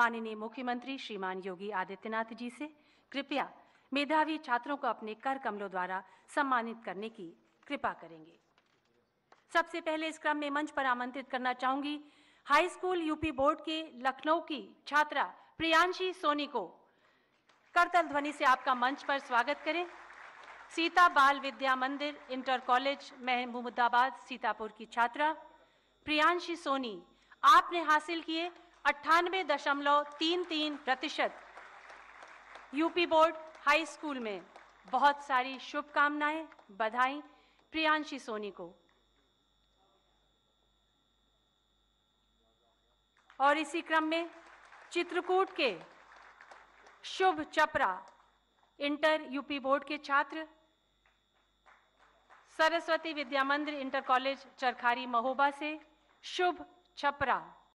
माननीय मुख्यमंत्री श्रीमान योगी आदित्यनाथ जी से कृपया मेधावी छात्रों को अपने कर कमलों द्वारा सम्मानित करने की कृपा करेंगे सबसे पहले इस क्रम में मंच पर आमंत्रित करना चाहूंगी हाई स्कूल यूपी बोर्ड के लखनऊ की छात्रा प्रियांशी सोनी को करतल ध्वनि से आपका मंच पर स्वागत करें सीता बाल विद्या मंदिर इंटर कॉलेज महमूदाबाद सीतापुर की छात्रा प्रियांशी सोनी आपने हासिल किए अट्ठानवे दशमलव तीन तीन प्रतिशत यूपी बोर्ड हाई स्कूल में बहुत सारी शुभकामनाएं बधाई प्रियांशी सोनी को और इसी क्रम में चित्रकूट के शुभ चपरा इंटर यूपी बोर्ड के छात्र सरस्वती विद्या मंदिर इंटर कॉलेज चरखारी महोबा से शुभ छपरा